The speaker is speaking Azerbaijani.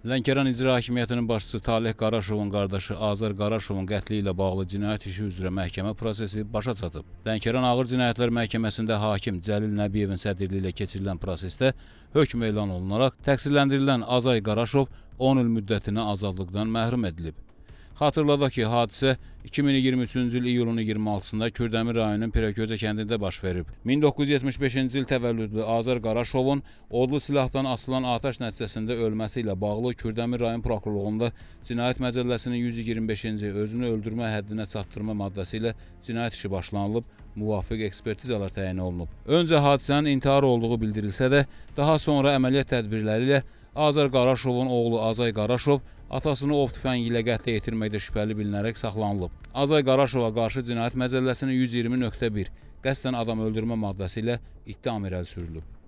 Lənkəran İcra Hakimiyyətinin başçısı Talih Qaraşovun qardaşı Azər Qaraşovun qətli ilə bağlı cinayət işi üzrə məhkəmə prosesi başa çatıb. Lənkəran Ağır Cinayətlər Məhkəməsində hakim Cəlil Nəbiyevin sədrliyi ilə keçirilən prosesdə hökm elan olunaraq təqsirləndirilən Azay Qaraşov 10 il müddətinə azadlıqdan məhrum edilib. Xatırladaq ki, hadisə 2023-cü il iyulun 26-sında Kürdəmir rayonunun Pirəközə kəndində baş verib. 1975-ci il təvəllüdlü Azər Qaraşovun odlu silahdan asılan atəş nəticəsində ölməsi ilə bağlı Kürdəmir rayon prokurorluğunda Cinayət Məcəlləsinin 125-ci özünü öldürmə həddinə çatdırma maddəsi ilə cinayət işi başlanılıb, müvafiq ekspertizalar təyin olunub. Öncə hadisənin intihar olduğu bildirilsə də, daha sonra əməliyyat tədbirləri ilə Azər Qaraşovun oğlu Azay Qaraşov atasını ov tüfəngi ilə qətlə yetirməkdə şübhəli bilinərək saxlanılıb. Azay Qaraşova qarşı Cinayət Məcəlləsinin 120.1 qəsdən adam öldürmə maddəsi ilə ittiham irəli sürülüb.